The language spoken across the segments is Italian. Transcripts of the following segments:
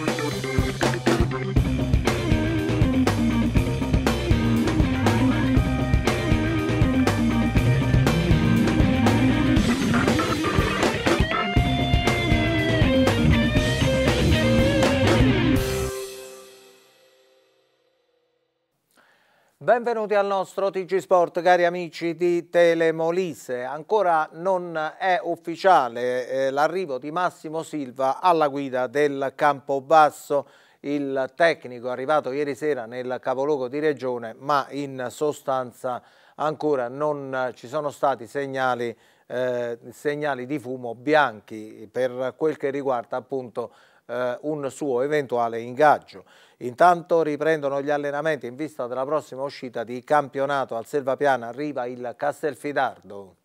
Música Benvenuti al nostro TG Sport, cari amici di Telemolise. Ancora non è ufficiale eh, l'arrivo di Massimo Silva alla guida del Campobasso. Il tecnico è arrivato ieri sera nel capoluogo di regione, ma in sostanza ancora non ci sono stati segnali, eh, segnali di fumo bianchi per quel che riguarda appunto eh, un suo eventuale ingaggio. Intanto riprendono gli allenamenti in vista della prossima uscita di campionato al Selvapiana, arriva il Castelfidardo.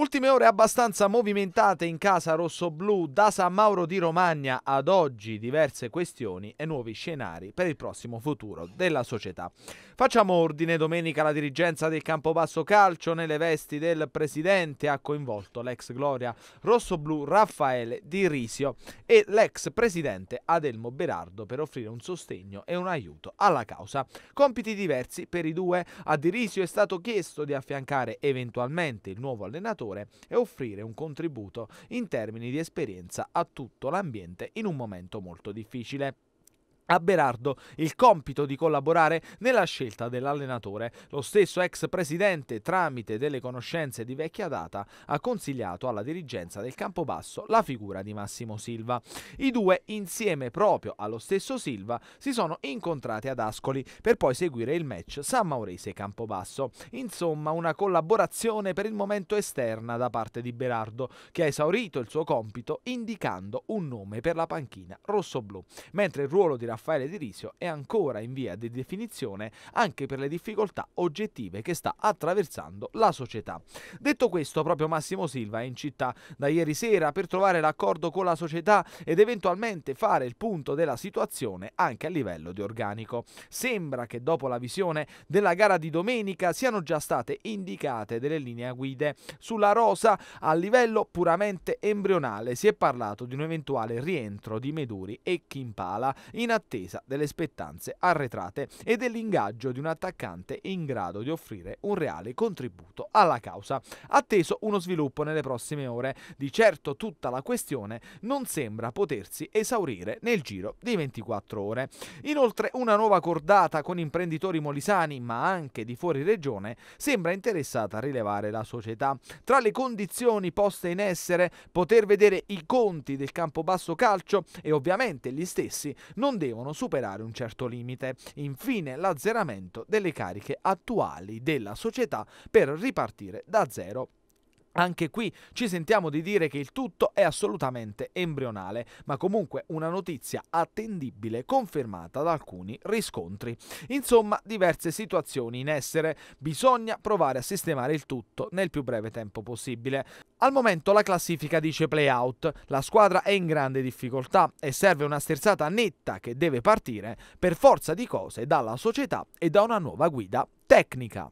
Ultime ore abbastanza movimentate in casa rossoblù da San Mauro di Romagna ad oggi diverse questioni e nuovi scenari per il prossimo futuro della società. Facciamo ordine, domenica la dirigenza del Campobasso Calcio nelle vesti del presidente ha coinvolto l'ex gloria rossoblù Raffaele Di Risio e l'ex presidente Adelmo Berardo per offrire un sostegno e un aiuto alla causa. Compiti diversi per i due, a Di Risio è stato chiesto di affiancare eventualmente il nuovo allenatore settore e offrire un contributo in termini di esperienza a tutto l'ambiente in un momento molto difficile a Berardo il compito di collaborare nella scelta dell'allenatore. Lo stesso ex presidente, tramite delle conoscenze di vecchia data, ha consigliato alla dirigenza del Campobasso la figura di Massimo Silva. I due, insieme proprio allo stesso Silva, si sono incontrati ad Ascoli per poi seguire il match San Maurese-Campobasso. Insomma, una collaborazione per il momento esterna da parte di Berardo, che ha esaurito il suo compito indicando un nome per la panchina rossoblù, mentre il ruolo di Raffaele Raffaele Di Risio è ancora in via di definizione anche per le difficoltà oggettive che sta attraversando la società. Detto questo, proprio Massimo Silva è in città da ieri sera per trovare l'accordo con la società ed eventualmente fare il punto della situazione anche a livello di organico. Sembra che dopo la visione della gara di domenica siano già state indicate delle linee guide sulla rosa a livello puramente embrionale. Si è parlato di un eventuale rientro di Meduri e Kimpala in attesa attesa delle spettanze arretrate e dell'ingaggio di un attaccante in grado di offrire un reale contributo alla causa. Atteso uno sviluppo nelle prossime ore, di certo tutta la questione non sembra potersi esaurire nel giro di 24 ore. Inoltre una nuova cordata con imprenditori molisani, ma anche di fuori regione, sembra interessata a rilevare la società. Tra le condizioni poste in essere, poter vedere i conti del campo basso Calcio e ovviamente gli stessi non devono devono superare un certo limite. Infine l'azzeramento delle cariche attuali della società per ripartire da zero. Anche qui ci sentiamo di dire che il tutto è assolutamente embrionale, ma comunque una notizia attendibile confermata da alcuni riscontri. Insomma, diverse situazioni in essere, bisogna provare a sistemare il tutto nel più breve tempo possibile. Al momento la classifica dice playout, la squadra è in grande difficoltà e serve una sterzata netta che deve partire per forza di cose dalla società e da una nuova guida tecnica.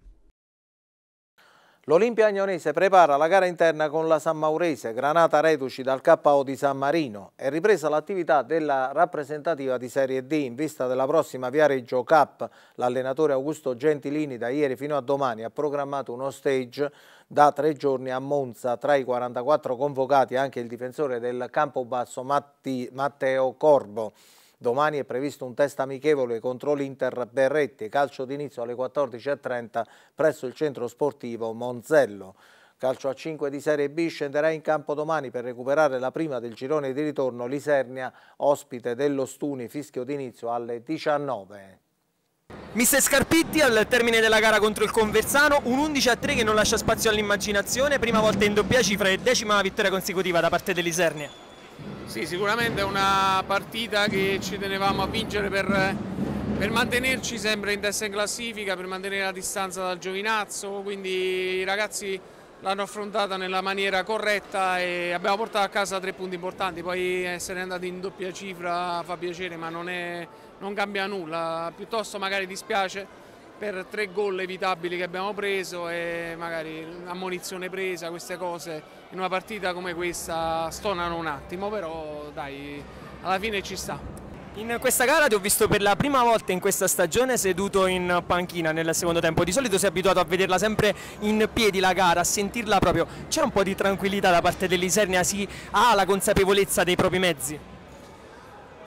L'Olimpia Agnonese prepara la gara interna con la San Maurese, Granata reduci dal KO di San Marino. È ripresa l'attività della rappresentativa di Serie D in vista della prossima Viareggio Cup. L'allenatore Augusto Gentilini da ieri fino a domani ha programmato uno stage da tre giorni a Monza. Tra i 44 convocati anche il difensore del Campobasso Matteo Corbo. Domani è previsto un test amichevole contro l'Inter Berretti, calcio d'inizio alle 14.30 presso il centro sportivo Monzello. Calcio a 5 di Serie B scenderà in campo domani per recuperare la prima del girone di ritorno Lisernia, ospite dello Stuni, fischio d'inizio alle 19. Mister Scarpitti al termine della gara contro il Conversano, un 11 a 3 che non lascia spazio all'immaginazione, prima volta in doppia cifra e decima vittoria consecutiva da parte dell'Isernia. Sì, sicuramente è una partita che ci tenevamo a vincere per, per mantenerci sempre in testa in classifica, per mantenere la distanza dal giovinazzo, quindi i ragazzi l'hanno affrontata nella maniera corretta e abbiamo portato a casa tre punti importanti, poi essere andati in doppia cifra fa piacere ma non, è, non cambia nulla, piuttosto magari dispiace per tre gol evitabili che abbiamo preso e magari ammonizione presa, queste cose in una partita come questa stonano un attimo, però dai, alla fine ci sta. In questa gara ti ho visto per la prima volta in questa stagione seduto in panchina nel secondo tempo, di solito sei abituato a vederla sempre in piedi la gara, a sentirla proprio, c'è un po' di tranquillità da parte dell'Isernia, si ha la consapevolezza dei propri mezzi?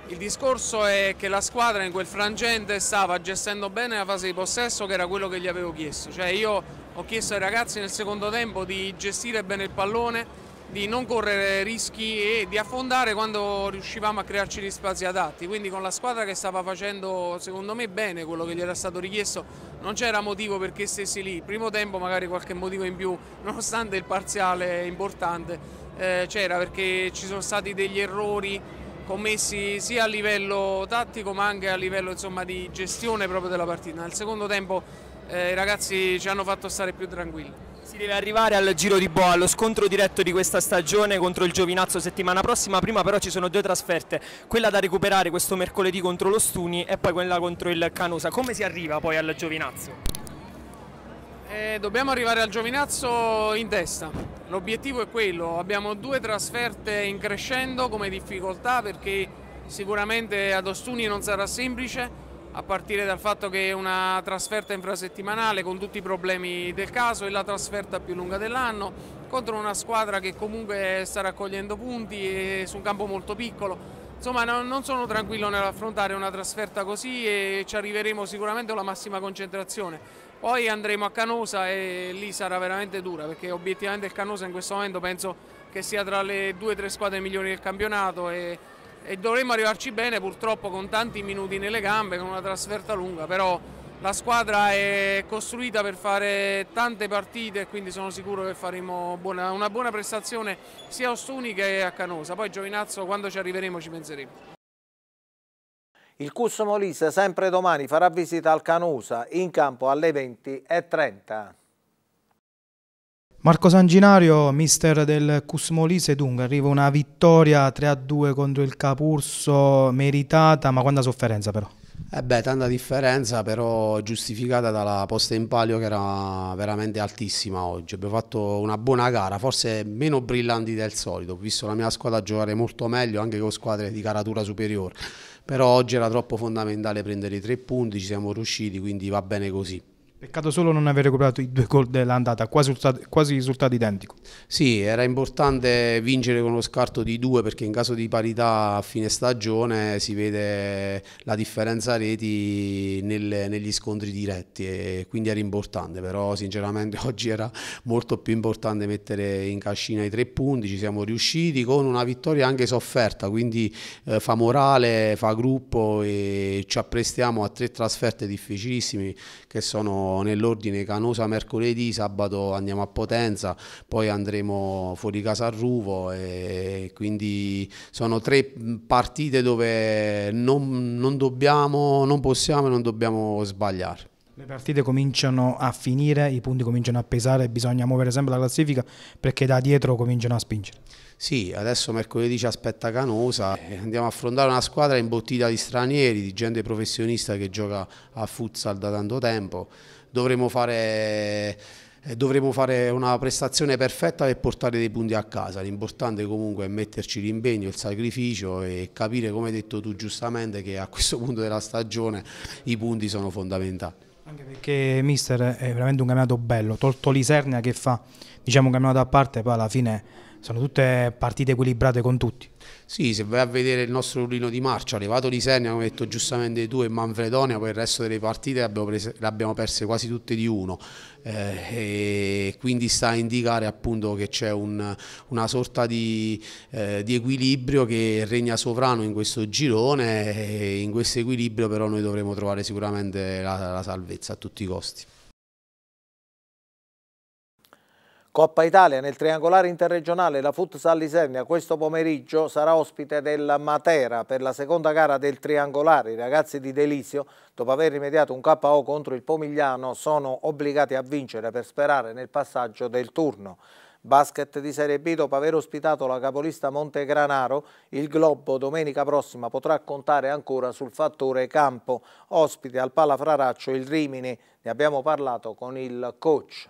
Il discorso è che la squadra in quel frangente stava gestendo bene la fase di possesso che era quello che gli avevo chiesto, cioè io ho chiesto ai ragazzi nel secondo tempo di gestire bene il pallone, di non correre rischi e di affondare quando riuscivamo a crearci gli spazi adatti. Quindi con la squadra che stava facendo secondo me bene quello che gli era stato richiesto non c'era motivo perché stessi lì. Primo tempo magari qualche motivo in più, nonostante il parziale importante, eh, c'era perché ci sono stati degli errori commessi sia a livello tattico ma anche a livello insomma, di gestione proprio della partita. Nel secondo tempo eh, i ragazzi ci hanno fatto stare più tranquilli. Si deve arrivare al giro di boa, allo scontro diretto di questa stagione contro il Giovinazzo settimana prossima, prima però ci sono due trasferte, quella da recuperare questo mercoledì contro lo Stuni e poi quella contro il Canosa. Come si arriva poi al Giovinazzo? Eh, dobbiamo arrivare al Giovinazzo in testa, l'obiettivo è quello, abbiamo due trasferte in crescendo come difficoltà perché sicuramente ad Ostuni non sarà semplice, a partire dal fatto che è una trasferta infrasettimanale con tutti i problemi del caso è la trasferta più lunga dell'anno contro una squadra che comunque sta raccogliendo punti su un campo molto piccolo. Insomma non sono tranquillo nell'affrontare una trasferta così e ci arriveremo sicuramente alla massima concentrazione. Poi andremo a Canosa e lì sarà veramente dura perché obiettivamente il Canosa in questo momento penso che sia tra le due o tre squadre migliori del campionato e e dovremmo arrivarci bene purtroppo con tanti minuti nelle gambe, con una trasferta lunga, però la squadra è costruita per fare tante partite e quindi sono sicuro che faremo buona, una buona prestazione sia a Ostuni che a Canosa, poi Giovinazzo quando ci arriveremo ci penseremo. Il Cusso Molise sempre domani farà visita al Canosa in campo alle 20.30. Marco Sanginario, mister del Cusmolise, dunque arriva una vittoria 3-2 contro il Capurso, meritata, ma quanta sofferenza però? Eh beh, tanta differenza, però giustificata dalla posta in palio che era veramente altissima oggi. Abbiamo fatto una buona gara, forse meno brillanti del solito. Ho visto la mia squadra giocare molto meglio anche con squadre di caratura superiore. Però oggi era troppo fondamentale prendere i tre punti, ci siamo riusciti, quindi va bene così. Peccato solo non aver recuperato i due gol dell'andata, quasi, quasi risultato identico. Sì, era importante vincere con lo scarto di due perché in caso di parità a fine stagione si vede la differenza reti nel, negli scontri diretti e quindi era importante, però sinceramente oggi era molto più importante mettere in cascina i tre punti, ci siamo riusciti con una vittoria anche sofferta, quindi eh, fa morale, fa gruppo e ci apprestiamo a tre trasferte difficilissime che sono nell'ordine Canosa mercoledì, sabato andiamo a Potenza, poi andremo fuori casa a Ruvo e quindi sono tre partite dove non, non dobbiamo, non possiamo e non dobbiamo sbagliare. Le partite cominciano a finire, i punti cominciano a pesare, bisogna muovere sempre la classifica perché da dietro cominciano a spingere. Sì, adesso mercoledì ci aspetta Canosa, eh, andiamo a affrontare una squadra imbottita di stranieri, di gente professionista che gioca a futsal da tanto tempo dovremo fare eh, dovremo fare una prestazione perfetta per portare dei punti a casa. L'importante comunque è metterci l'impegno, il sacrificio e capire, come hai detto tu giustamente, che a questo punto della stagione i punti sono fondamentali. Anche perché mister è veramente un campionato bello, tolto l'Isernia che fa diciamo un campionato a parte, poi alla fine sono tutte partite equilibrate con tutti. Sì, se vai a vedere il nostro rullino di marcia, levato Lisegna, come detto giustamente tu, e Manfredonia, poi il resto delle partite le abbiamo, prese, le abbiamo perse quasi tutte di uno. Eh, quindi sta a indicare appunto che c'è un, una sorta di, eh, di, equilibrio che regna sovrano in questo girone e in questo equilibrio però noi dovremo trovare sicuramente la, la salvezza a tutti i costi. Coppa Italia nel triangolare interregionale la Futsal Lisernia questo pomeriggio sarà ospite del Matera per la seconda gara del triangolare. I ragazzi di Delisio, dopo aver rimediato un KO contro il Pomigliano, sono obbligati a vincere per sperare nel passaggio del turno. Basket di Serie B, dopo aver ospitato la capolista Montegranaro, il Globo domenica prossima potrà contare ancora sul fattore campo. Ospite al Palafraraccio il Rimini, ne abbiamo parlato con il coach.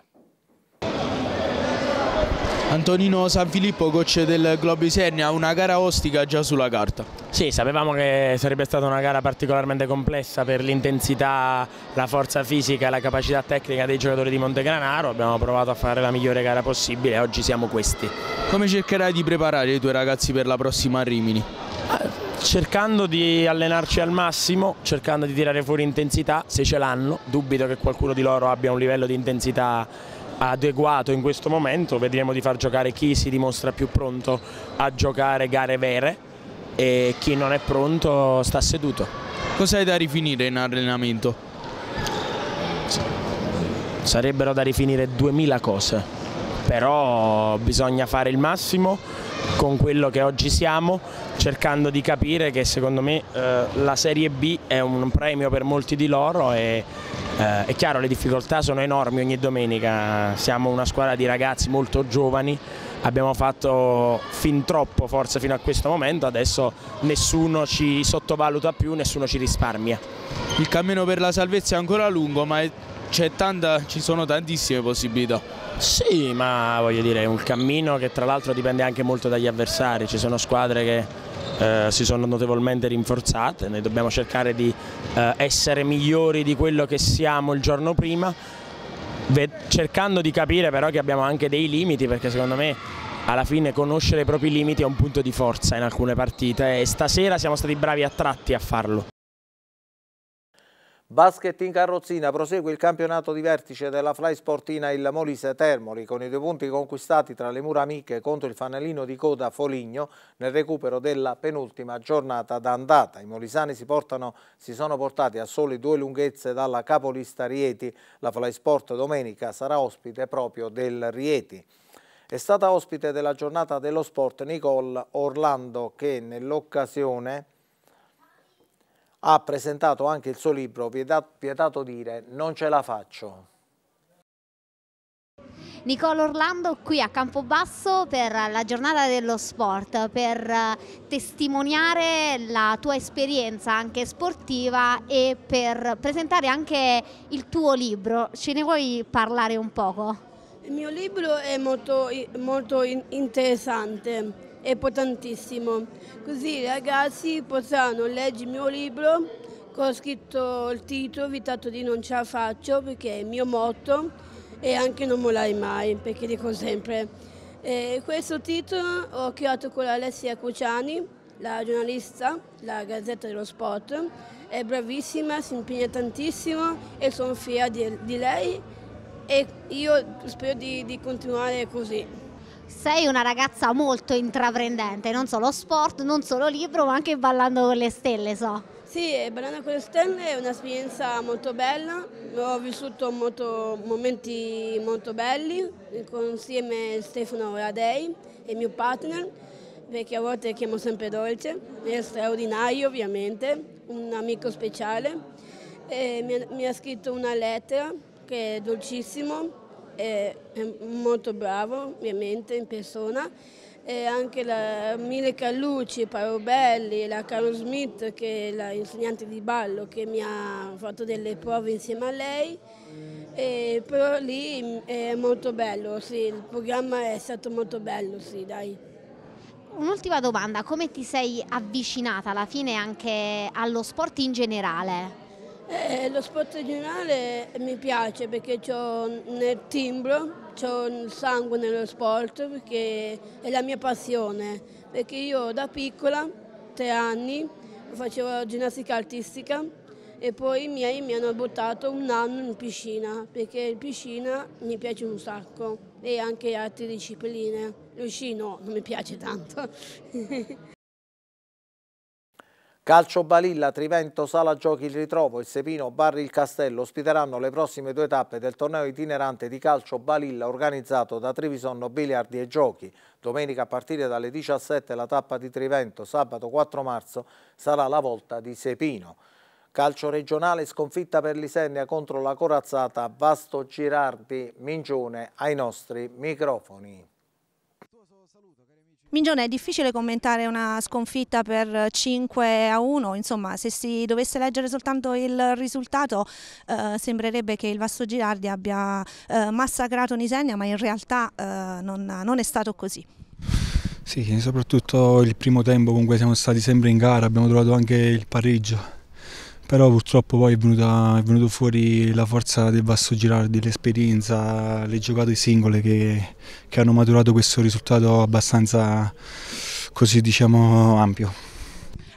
Antonino Sanfilippo, coach del Globo Isernia, una gara ostica già sulla carta. Sì, sapevamo che sarebbe stata una gara particolarmente complessa per l'intensità, la forza fisica e la capacità tecnica dei giocatori di Montegranaro, abbiamo provato a fare la migliore gara possibile e oggi siamo questi. Come cercherai di preparare i tuoi ragazzi per la prossima a Rimini? Ah, cercando di allenarci al massimo, cercando di tirare fuori intensità se ce l'hanno, dubito che qualcuno di loro abbia un livello di intensità adeguato in questo momento, vedremo di far giocare chi si dimostra più pronto a giocare gare vere e chi non è pronto sta seduto. Cos'hai da rifinire in allenamento? Sarebbero da rifinire 2000 cose, però bisogna fare il massimo con quello che oggi siamo, cercando di capire che secondo me eh, la Serie B è un premio per molti di loro e eh, è chiaro le difficoltà sono enormi ogni domenica, siamo una squadra di ragazzi molto giovani, abbiamo fatto fin troppo forse fino a questo momento, adesso nessuno ci sottovaluta più, nessuno ci risparmia. Il cammino per la salvezza è ancora lungo ma è Tanta, ci sono tantissime possibilità. Sì, ma voglio dire, è un cammino che tra l'altro dipende anche molto dagli avversari, ci sono squadre che eh, si sono notevolmente rinforzate, noi dobbiamo cercare di eh, essere migliori di quello che siamo il giorno prima, cercando di capire però che abbiamo anche dei limiti perché secondo me alla fine conoscere i propri limiti è un punto di forza in alcune partite e stasera siamo stati bravi a tratti a farlo. Basket in carrozzina prosegue il campionato di vertice della Fly Sportina il Molise Termoli con i due punti conquistati tra le mura amiche contro il fanalino di coda Foligno nel recupero della penultima giornata d'andata. I molisani si, portano, si sono portati a soli due lunghezze dalla capolista Rieti. La Fly Sport domenica sarà ospite proprio del Rieti. È stata ospite della giornata dello sport Nicole Orlando che nell'occasione ha presentato anche il suo libro Vietato dire non ce la faccio. Nicola Orlando qui a Campobasso per la giornata dello sport, per eh, testimoniare la tua esperienza anche sportiva e per presentare anche il tuo libro. Ce ne vuoi parlare un poco? Il mio libro è molto, molto interessante è potentissimo. Così i ragazzi potranno leggere il mio libro che ho scritto il titolo Vitato di non ce la faccio perché è il mio motto e anche non mollare mai perché dico sempre. E questo titolo ho creato con Alessia Cruciani, la giornalista, la Gazzetta dello Sport, è bravissima, si impegna tantissimo e sono fiera di, di lei e io spero di, di continuare così. Sei una ragazza molto intraprendente, non solo sport, non solo libro, ma anche ballando con le stelle, so. Sì, eh, ballando con le Stelle è un'esperienza molto bella, ho vissuto molto, momenti molto belli insieme a Stefano Radei e mio partner, perché a volte chiamo sempre Dolce, è straordinario ovviamente, un amico speciale. Mi mi, ha, scritto una lettera che è dolcissimo è molto bravo ovviamente in persona e anche la Mile Callucci, Paolo Belli, la Caro Smith che è l'insegnante di ballo che mi ha fatto delle prove insieme a lei e però lì mm, è molto bello, sì, il programma è stato molto bello, sì, dai. Un'ultima domanda, come ti sei avvicinata alla fine anche allo sport in generale? Eh, lo sport regionale mi piace perché ho nel timbro, ho il sangue nello sport perché è la mia passione, perché io da piccola, tre anni, facevo ginnastica artistica e poi i miei mi hanno buttato un anno in piscina perché in piscina mi piace un sacco e anche altre discipline. no, non mi piace tanto. Calcio Balilla, Trivento, Sala Giochi il Ritrovo, il Sepino, Barri il Castello ospiteranno le prossime due tappe del torneo itinerante di calcio Balilla organizzato da Trevisonno Biliardi e Giochi. Domenica a partire dalle 17 la tappa di Trivento, sabato 4 marzo sarà la volta di Sepino. Calcio regionale sconfitta per l'Isennia contro la corazzata Vasto Girardi Mingione ai nostri microfoni. Mingione, è difficile commentare una sconfitta per 5 a 1, insomma se si dovesse leggere soltanto il risultato eh, sembrerebbe che il Vasto Girardi abbia eh, massacrato Nisegna, ma in realtà eh, non, non è stato così. Sì, soprattutto il primo tempo comunque siamo stati sempre in gara, abbiamo trovato anche il pareggio però purtroppo poi è, venuta, è venuto fuori la forza del Vasto Girardi, l'esperienza, le giocate singole che, che hanno maturato questo risultato abbastanza così diciamo ampio.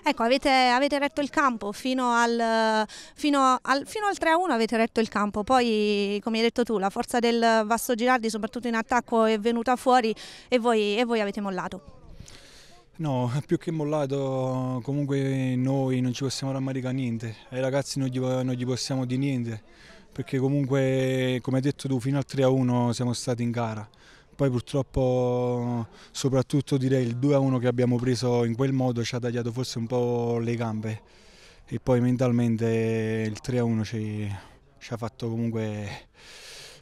Ecco, avete, avete, retto il campo fino al, fino al, fino al 3-1 avete retto il campo, poi come hai detto tu la forza del Vasto Girardi soprattutto in attacco è venuta fuori e voi, e voi avete mollato. No, più che mollato comunque noi non ci possiamo rammaricare niente, ai ragazzi non gli, non gli possiamo di niente, perché comunque come hai detto tu fino al 3-1 siamo stati in gara, poi purtroppo soprattutto direi il 2-1 che abbiamo preso in quel modo ci ha tagliato forse un po' le gambe e poi mentalmente il 3-1 ci, ci ha fatto comunque,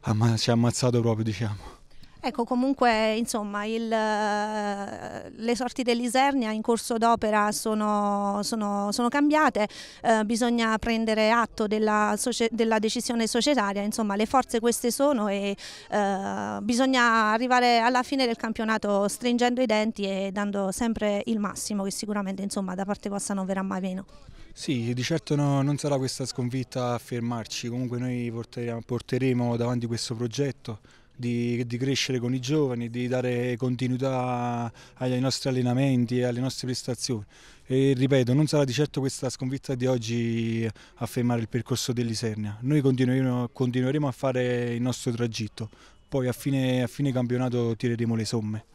ci ha ammazzato proprio diciamo. Ecco, comunque, insomma, il, eh, le sorti dell'Isernia in corso d'opera sono, sono, sono, cambiate, eh, bisogna prendere atto della, della, decisione societaria, insomma, le forze queste sono e eh, bisogna arrivare alla fine del campionato stringendo i denti e dando sempre il massimo, che sicuramente, insomma, da parte vostra non verrà mai meno. Sì, di certo no, non sarà questa sconfitta a fermarci, comunque noi porteremo, porteremo davanti questo progetto di, di, crescere con i giovani, di dare continuità ai nostri allenamenti e alle nostre prestazioni. E ripeto, non sarà di certo questa sconfitta di oggi a fermare il percorso dell'Isernia. Noi continueremo, continueremo, a fare il nostro tragitto, poi a fine, a fine campionato tireremo le somme.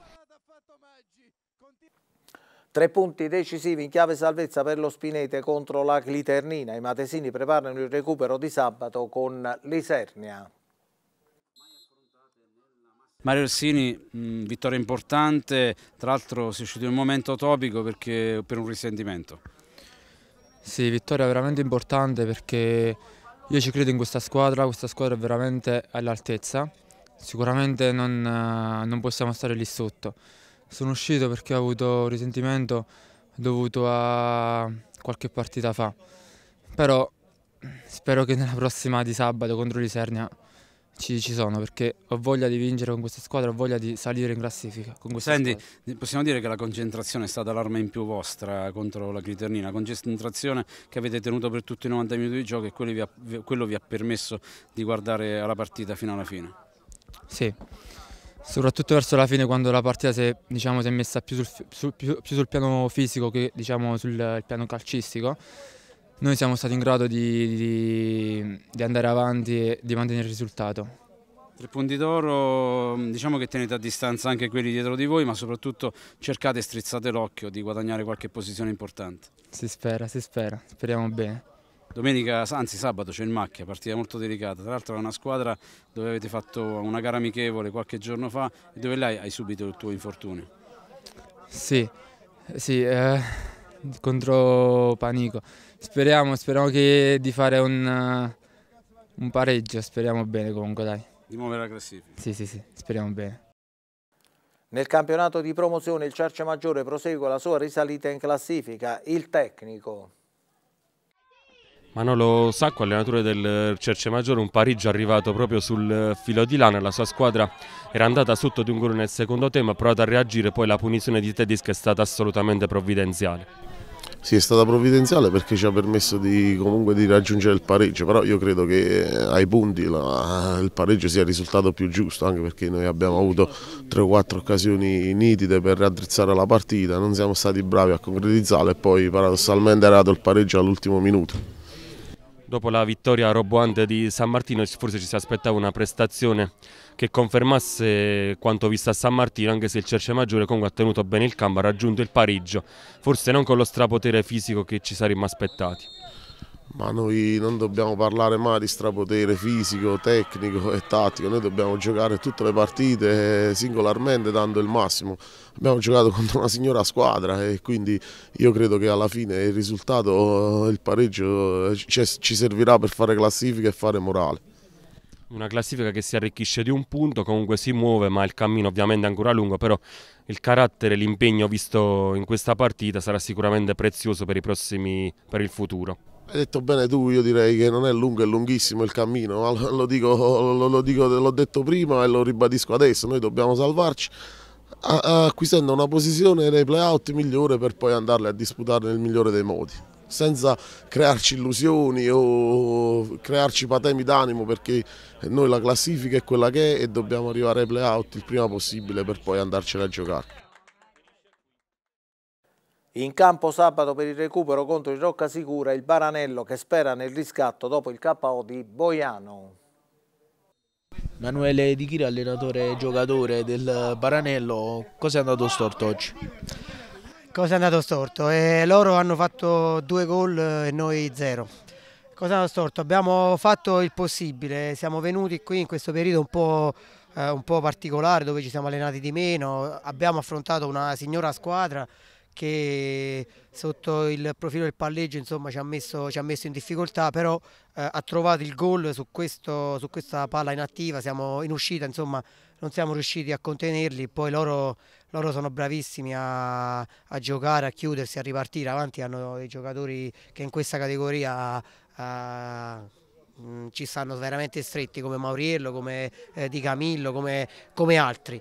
Tre punti decisivi in chiave salvezza per lo Spinete contro la Cliternina. I matesini preparano il recupero di sabato con l'Isernia. Mario Orsini, mm, vittoria importante, tra l'altro si è uscito in un momento topico perché, per un risentimento. Sì, vittoria veramente importante perché io ci credo in questa squadra, questa squadra è veramente all'altezza, sicuramente non, eh, non, possiamo stare lì sotto. Sono uscito perché ho avuto un risentimento dovuto a qualche partita fa, però spero che nella prossima di sabato contro l'Isernia ci, ci, sono perché ho voglia di vincere con questa squadra, ho voglia di salire in classifica. Senti, squadra. possiamo dire che la concentrazione è stata l'arma in più vostra contro la Criternina, la concentrazione che avete tenuto per tutti i 90 minuti di gioco e quello vi ha, quello vi ha permesso di guardare alla partita fino alla fine. Sì, soprattutto verso la fine quando la partita si è, diciamo, si è messa più sul, sul, più, più sul, piano fisico che diciamo, sul piano calcistico noi siamo stati in grado di, di, di andare avanti e di mantenere il risultato. Tre punti d'oro, mm, diciamo che tenete a distanza anche quelli dietro di voi, ma soprattutto cercate e strizzate l'occhio di guadagnare qualche posizione importante. Si spera, si spera, speriamo bene. Domenica, anzi sabato c'è il Macchia, partita molto delicata, tra l'altro è una squadra dove avete fatto una gara amichevole qualche giorno fa e dove lei hai subito il tuo infortunio. Sì, sì, eh, contro Panico. Speriamo, speriamo che, di fare un, eh, un pareggio, speriamo bene comunque dai. Di muovere la classifica? Sì, sì, sì, speriamo bene. Nel campionato di promozione il Cerce Maggiore prosegue la sua risalita in classifica, il tecnico. Manolo Sacco, allenatore del Cerce Maggiore, un pareggio arrivato proprio sul filo di lana. La sua squadra era andata sotto di un gol nel secondo tempo, ha provato a reagire, poi la punizione di Tedisca è stata assolutamente provvidenziale. Sì, è stata provvidenziale perché ci ha permesso di, comunque di raggiungere il pareggio, però io credo che eh, ai punti la, il pareggio sia il risultato più giusto, anche perché noi abbiamo avuto 3-4 occasioni nitide per raddrizzare la partita, non siamo stati bravi a concretizzarla e poi paradossalmente è arrivato il pareggio all'ultimo minuto. Dopo la vittoria roboante di San Martino forse ci si aspettava una prestazione che confermasse quanto visto a San Martino, anche se il Cerce Maggiore comunque ha tenuto bene il campo, ha raggiunto il pareggio, forse non con lo strapotere fisico che ci saremmo aspettati. Ma noi non dobbiamo parlare mai di strapotere fisico, tecnico e tattico, noi dobbiamo giocare tutte le partite eh, singolarmente dando il massimo. Abbiamo giocato contro una signora squadra e quindi io credo che alla fine il risultato, eh, il pareggio eh, ci servirà per fare classifica e fare morale una classifica che si arricchisce di un punto, comunque si muove, ma il cammino ovviamente è ancora lungo, però il carattere, l'impegno visto in questa partita sarà sicuramente prezioso per, prossimi, per il futuro. Hai detto bene tu, io direi che non è lungo, è lunghissimo il cammino, lo dico, l'ho detto prima e lo ribadisco adesso, noi dobbiamo salvarci acquisendo una posizione nei play-out migliore per poi andarle a disputare nel migliore dei modi senza crearci illusioni o crearci patemi d'animo perché noi la classifica è quella che è e dobbiamo arrivare ai playout il prima possibile per poi andarcela a giocare. In campo sabato per il recupero contro il Rocca Sicura il Baranello che spera nel riscatto dopo il KO di Boiano. Emanuele Di Chira, allenatore e giocatore del Baranello, cosa è andato storto oggi? Cosa è andato storto? Eh, loro hanno fatto due gol e noi zero. Cosa è andato storto? Abbiamo fatto il possibile, siamo venuti qui in questo periodo un po', eh, un po particolare dove ci siamo allenati di meno, abbiamo affrontato una signora squadra che sotto il profilo del palleggio insomma, ci, ha messo, ci, ha messo, in difficoltà, però eh, ha trovato il gol su, questo, su questa palla inattiva, siamo in uscita, insomma, non siamo riusciti a contenerli, poi loro loro sono bravissimi a, a giocare, a chiudersi, a ripartire avanti, hanno dei giocatori che in questa categoria uh, ci stanno veramente stretti come Mauriello, come eh, Di Camillo, come, come altri.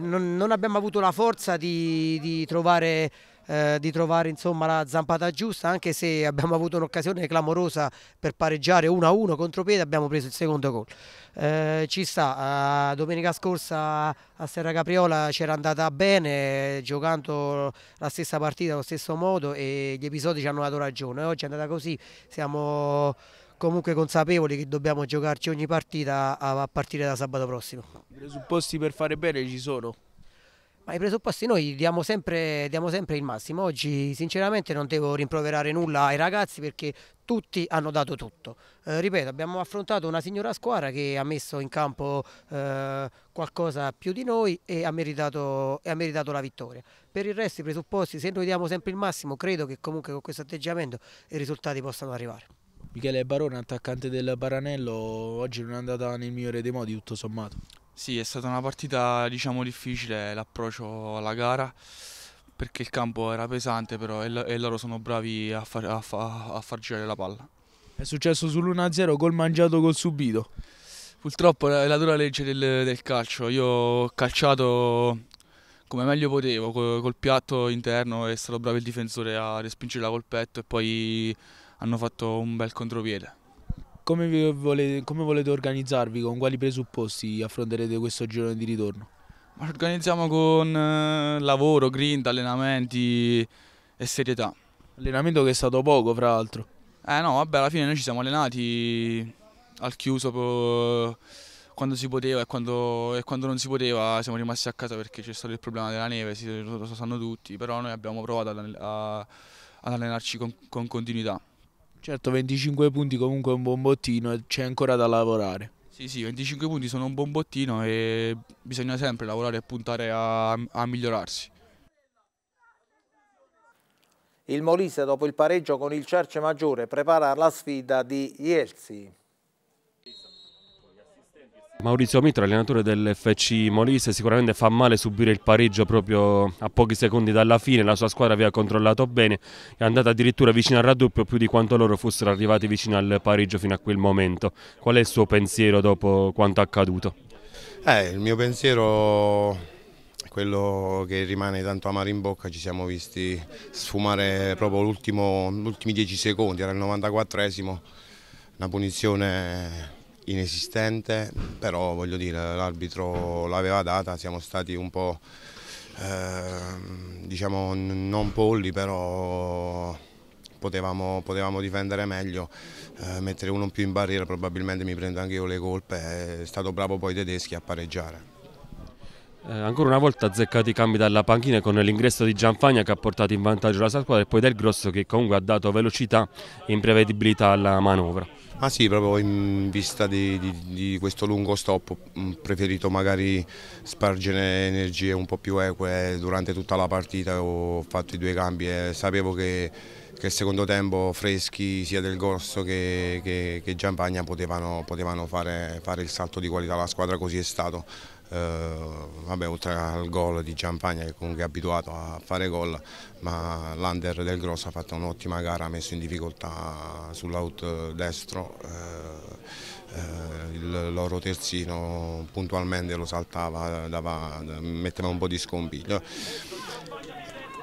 Non, non, abbiamo avuto la forza di, di trovare eh, di trovare insomma, la zampata giusta anche se abbiamo avuto un'occasione clamorosa per pareggiare 1-1 contro Piede abbiamo preso il secondo gol eh, ci sta, eh, domenica scorsa a Serra Capriola c'era andata bene giocando la stessa partita allo stesso modo e gli episodi ci hanno dato ragione oggi è andata così, siamo comunque consapevoli che dobbiamo giocarci ogni partita a partire da sabato prossimo. I presupposti per fare bene ci sono? Ma i presupposti noi diamo sempre, diamo sempre il massimo. Oggi sinceramente non devo rimproverare nulla ai ragazzi perché tutti hanno dato tutto. Eh, ripeto, abbiamo affrontato una signora squadra che ha messo in campo eh, qualcosa più di noi e ha, meritato, e ha, meritato, la vittoria. Per il resto i presupposti, se noi diamo sempre il massimo, credo che comunque con questo atteggiamento i risultati possano arrivare. Michele Barone, attaccante del Baranello, oggi non è andata nel migliore dei modi, tutto sommato. Sì, è stata una partita diciamo difficile l'approccio alla gara perché il campo era pesante però e, loro sono bravi a far, a, fa, a far girare la palla. È successo sull'1-0 gol mangiato, gol subito. Purtroppo è la dura legge del, del, calcio, io ho calciato come meglio potevo col, col piatto interno è stato bravo il difensore a respingere la col petto e poi hanno fatto un bel contropiede. Come volete, come volete organizzarvi? Con quali presupposti affronterete questo girone di ritorno? ci organizziamo con eh, lavoro, grind, allenamenti e serietà. Allenamento che è stato poco, fra l'altro. Eh no, vabbè, alla fine noi ci siamo allenati al chiuso quando si poteva e quando, e quando, non si poteva siamo rimasti a casa perché c'è stato il problema della neve, si, lo, sanno tutti, però noi abbiamo provato ad, allenarci con, con continuità. Certo 25 punti comunque è un buon bottino e c'è ancora da lavorare. Sì, sì, 25 punti sono un buon bottino e bisogna sempre lavorare e puntare a, a migliorarsi. Il Molise dopo il pareggio con il Cerce Maggiore prepara la sfida di Ielzi. Maurizio Mitro, allenatore dell'FC Molise, sicuramente fa male subire il pareggio proprio a pochi secondi dalla fine, la sua squadra vi ha controllato bene, è andata addirittura vicino al raddoppio più di quanto loro fossero arrivati vicino al pareggio fino a quel momento. Qual è il suo pensiero dopo quanto accaduto? Eh, il mio pensiero è quello che rimane tanto amaro in bocca, ci siamo visti sfumare proprio gli ultimi 10 secondi, era il 94esimo, una punizione inesistente, però voglio dire l'arbitro l'aveva data, siamo stati un po' eh, diciamo non polli, però potevamo, potevamo difendere meglio, eh, mettere uno in più in barriera, probabilmente mi prendo anche io le colpe, è stato bravo poi i Tedeschi a pareggiare. Eh, ancora una volta azzeccati i cambi dalla panchina con l'ingresso di Gianfagna che ha portato in vantaggio la squadra e poi Del Grosso che comunque ha dato velocità e imprevedibilità alla manovra. Ma ah sì, proprio in vista di, di, di, questo lungo stop ho mm, preferito magari spargere energie un po' più eque durante tutta la partita, ho fatto i due cambi e sapevo che, che il secondo tempo freschi sia del Grosso che, che, che Giampagna potevano, potevano fare, fare il salto di qualità, la squadra così è stato. Eh, vabbè, oltre al gol di Giampagna che comunque è abituato a fare gol, ma l'under del Grosso ha fatto un'ottima gara, ha messo in difficoltà sull'out destro, eh, eh il loro terzino puntualmente lo saltava, dava, metteva un po' di scompiglio.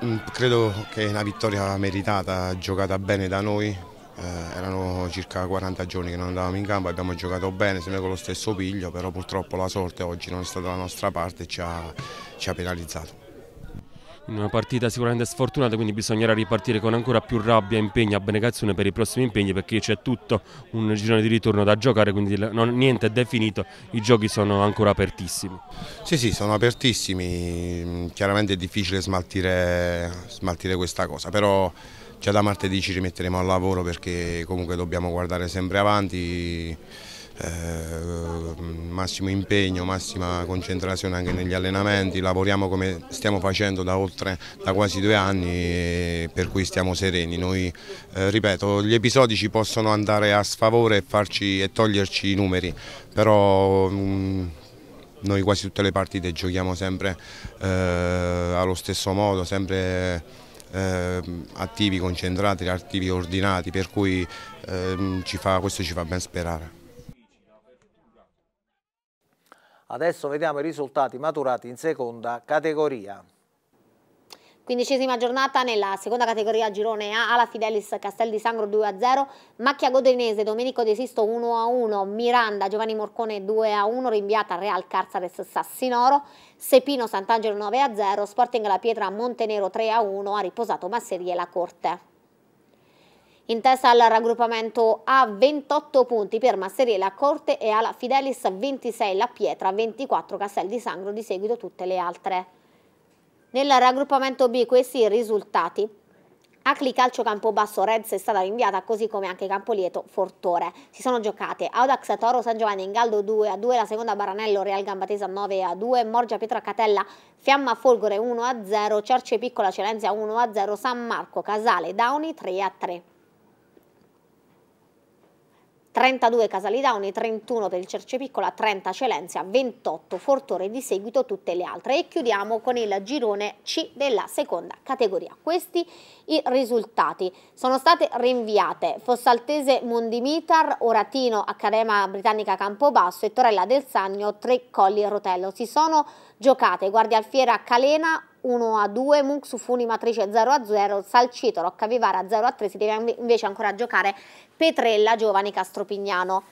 Mm, credo che è una vittoria meritata, giocata bene da noi, eh, erano circa 40 giorni che non andavamo in campo, abbiamo giocato bene, sempre con lo stesso piglio, però purtroppo la sorte oggi non è stata la nostra parte e ci ha, ci ha penalizzato. Una partita sicuramente sfortunata, quindi bisognerà ripartire con ancora più rabbia, impegno, abnegazione per i prossimi impegni perché c'è tutto un girone di ritorno da giocare, quindi non, niente è definito, i giochi sono ancora apertissimi. Sì, sì, sono apertissimi, chiaramente è difficile smaltire, smaltire questa cosa, però già da martedì ci rimetteremo al lavoro perché comunque dobbiamo guardare sempre avanti, eh, massimo impegno, massima concentrazione anche negli allenamenti, lavoriamo come stiamo facendo da, oltre, da quasi due anni per cui stiamo sereni. Noi, eh, ripeto, gli episodi ci possono andare a sfavore e, farci, e toglierci i numeri, però... Um, noi quasi tutte le partite giochiamo sempre eh, allo stesso modo, sempre eh, attivi concentrati, attivi ordinati, per cui eh, ci fa, questo ci fa ben sperare. Adesso vediamo i risultati maturati in seconda categoria. Quindicesima giornata nella seconda categoria girone A, Ala Fidelis Castel di Sangro 2-0, Macchia Godinese, Domenico De Sisto 1-1, Miranda Giovanni Morcone 2-1, rinviata Real Carzares Sassinoro, Sepino Sant'Angelo 9-0, Sporting La Pietra Montenero 3-1, ha riposato Masserie e la Corte. In testa al raggruppamento A 28 punti per Masserie la Corte e alla Fidelis 26 la Pietra, 24 Castel di Sangro, di seguito tutte le altre. Nel raggruppamento B questi risultati. Acli Calcio Campobasso Reds è stata rinviata così come anche Campolieto Fortore. Si sono giocate Audax Toro San Giovanni in Galdo 2 a 2, la seconda Baranello Real Gambatesa 9 a 2, Morgia Pietra Catella Fiamma Folgore 1 a 0, Cerce Piccola Celenzia 1 a 0, San Marco Casale Downi 3 a 3. 32 Casalidauni, 31 per il Cercepiccola, 30 Celenzia, 28 Fortore di seguito tutte le altre e chiudiamo con il girone C della seconda categoria. Questi i risultati. Sono state rinviate Fossaltese Mondimitar, Oratino Accademia Britannica Campobasso e Torella del Sagno, Tre Colli Rotello. Si sono giocate Guardia Alfiera Calena, 1 a 2, Mux Funi matrice 0 a 0, Salcito, Rocca 0 a 3, si deve invece ancora giocare Petrella, Giovani, Castropignano.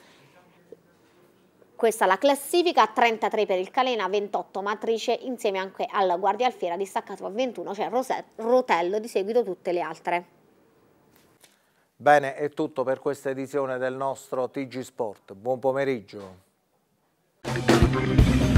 Questa è la classifica, 33 per il Calena, 28 matrice, insieme anche al Guardia Alfiera distaccato a 21, c'è cioè Rotello, di seguito tutte le altre. Bene, è tutto per questa edizione del nostro TG Sport. Buon pomeriggio.